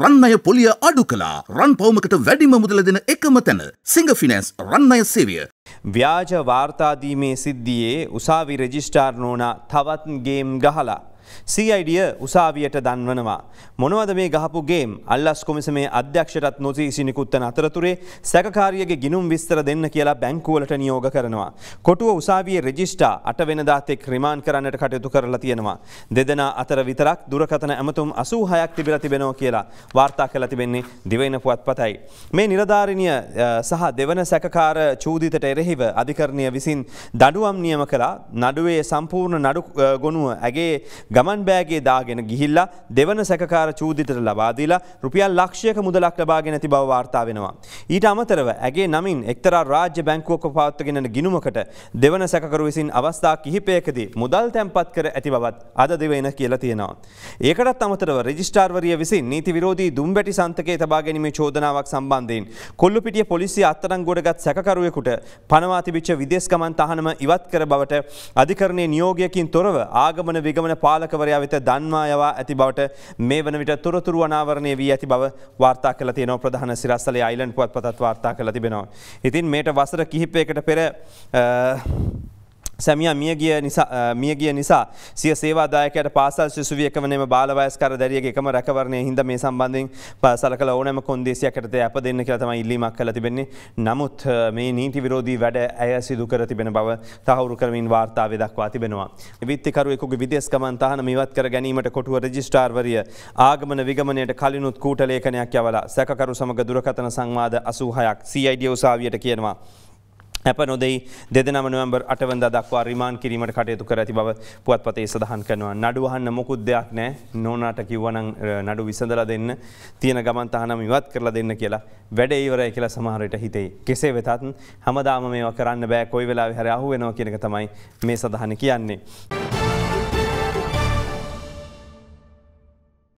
රන්නය පොලිය අඩු කලා රන් පවමකට වැඩිම මුදල දෙන එකම තැන සිංහ ෆිනෑන්ස් රන්නය සේවිය. ව්‍යාජ වාර්තාදීමේ සිද්ධියේ උසාවි රෙජිස්ටාර් නෝනා තවත්ගේම් ගහලා. සීයිඩිය උසාවියට දන්වනවා. මොනවද මේ ගහපු ගේම් අල්ලස් කොමිස මේ අධ්‍යක්ෂටත් නොසී සිනිකුත්තන අතරතුරේ සැකකාරියගේ ගිනුම් විස්තර දෙන්න කියලා බැංකුවලට නියෝග කරනවා. කොටුව උසාවිය රෙජිස්ටා අට වෙන දාතෙක් ක්‍රමාන් කරන්නට කටයුතු කරලා තියෙනවා. දෙදෙනා අතර විතරක් දුරකතන ඇමතුම් අසූ හයක් තිබිල තිබෙනෝ කියලා වාර්තා කළ තිබෙන්නේ දිවෙන පුවත් පතයි. මේ නිලධාරිණය සහ දෙවන සැකකාර චූදිතට එරෙහිව අධිකරණය විසින් දඩුවම් නියම කලා නඩුවේ සම්පූර්ණ නඩු ගොනුව ඇගේ ගමන් බෑගේ දාගෙන ගිහිල්ලා දෙවන සැකකාර චූදිතට ලබාදීලා රුපියල් ලක්ෂයක මුදලක් ලබාගෙන ඇති බව වාර්තා වෙනවා. ඊට අමතරව ඇගේ නමින් එක්තරා රාජ්‍ය බැංකුවක පවත්වගෙන ගිනුමකට දෙවන සැකකරු විසින් අවස්ථා කිහිපයකදී මුදල් තැන්පත් කර ඇති බවත් අද දෙවෙන කියලා තියෙනවා. ඒකටත් අමතරව රෙජිස්ටාර්වරිය විසින් නීති විරෝධී දුම්බැටි සන්තකයේ තබා ගැනීමේ චෝදනාවක් සම්බන්ධයෙන් කොල්ලුපිටිය පොලිසිය අත්තරංගුවටගත් සැකකරුවෙකුට පනවා තිබිච්ච විදේශ ගමන් තහනම ඉවත් කර බවට අධිකරණයේ නියෝගයකින් තොරව ආගමන විගමන පාල පාලකවරයා වෙත දන්වා යවා ඇති බවට මේ වන විට තොරතුරු අනාවරණය වී ඇති බව වාර්තා කළ තියෙනවා ප්‍රධාන සිරස්සලේ අයිලන්ඩ් පුවත්පතත් වාර්තා කළ තිබෙනවා. ඉතින් මේට වසර කිහිපයකට පෙර සැමිය මියගිය මියගිය නිසා සිය සේවාදායකයට පාසල් සිසුවිය එකවනම බාලවයස්කර දැරිය එකම රැකවරණය හිද මේ සම්බන්ධින් පසලක ඕනෑම කොන්දේසියකටද ඇප දෙන්න කියලතම ඉල්ලීමක් කළ තිබෙන්නේ නමුත් මේ නීති විරෝධී වැඩ ඇය සිදුකර තිබෙන බව තහවුරු කරමින් වාර්තාාව දක්වා තිබෙනවා. විත්තිකරුවෙකුගේ විදේස්කමන් තහන මිවත් කර ගැනීමට කොටුව රජිස්ටාර්වරිය ආගමන විගමනයට කලිනුත් කූටලේඛනයක් යවලා සැකරු සමග දුරකතන සංවාද අසූහයක් CID උසාවියට කියනවා. ඇප නොදයි දෙදන නොවම්බර් අටවද දක්වා රිමාන් කිරීමට කටයුතු කර ඇති බව පුවත්පතේ සඳහන් කනවා. නඩුවහන්න මොකුත් දෙයක් නෑ නෝනාට කිව්වන නඩු විසඳල දෙන්න තියෙන ගමන්තහනම ඉවත් කරලා දෙන්න කියලා වැඩ ඒවරය කියලා සමහරයට හිතේ. කෙසේ වෙතත් හමදාම මේ කරන්න බෑ කොයි වෙලා හර අහුවෙනවා කියනක තමයි මේ සඳහන කියන්නේ.